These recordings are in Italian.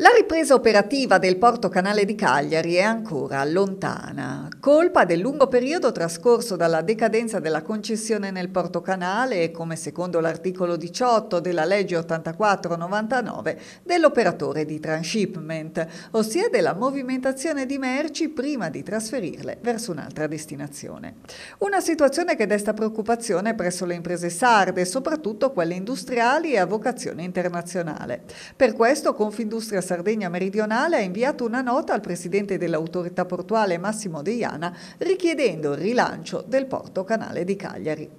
La ripresa operativa del porto canale di Cagliari è ancora lontana, colpa del lungo periodo trascorso dalla decadenza della concessione nel porto canale e come secondo l'articolo 18 della legge 84-99 dell'operatore di transshipment, ossia della movimentazione di merci prima di trasferirle verso un'altra destinazione. Una situazione che desta preoccupazione presso le imprese sarde, soprattutto quelle industriali e a vocazione internazionale. Per questo Confindustria Sardegna Meridionale ha inviato una nota al presidente dell'autorità portuale Massimo Deiana richiedendo il rilancio del porto canale di Cagliari.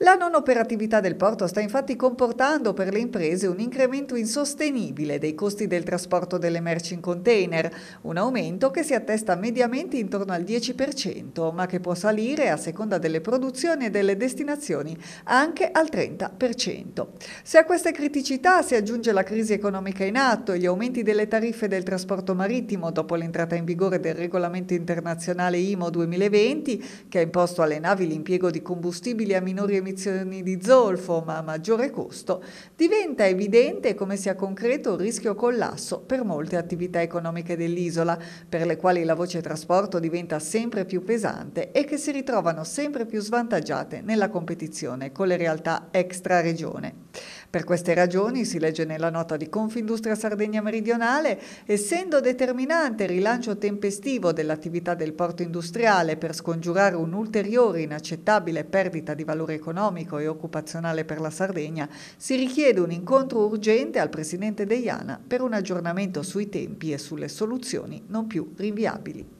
La non operatività del porto sta infatti comportando per le imprese un incremento insostenibile dei costi del trasporto delle merci in container, un aumento che si attesta mediamente intorno al 10%, ma che può salire a seconda delle produzioni e delle destinazioni anche al 30%. Se a queste criticità si aggiunge la crisi economica in atto e gli aumenti delle tariffe del trasporto marittimo dopo l'entrata in vigore del regolamento internazionale IMO 2020 che ha imposto alle navi l'impiego di combustibili a minori emissioni di zolfo ma a maggiore costo, diventa evidente come sia concreto il rischio collasso per molte attività economiche dell'isola, per le quali la voce trasporto diventa sempre più pesante e che si ritrovano sempre più svantaggiate nella competizione con le realtà extra regione. Per queste ragioni, si legge nella nota di Confindustria Sardegna Meridionale, essendo determinante il rilancio tempestivo dell'attività del porto industriale per scongiurare un'ulteriore inaccettabile perdita di valore economico e occupazionale per la Sardegna, si richiede un incontro urgente al Presidente Deiana per un aggiornamento sui tempi e sulle soluzioni non più rinviabili.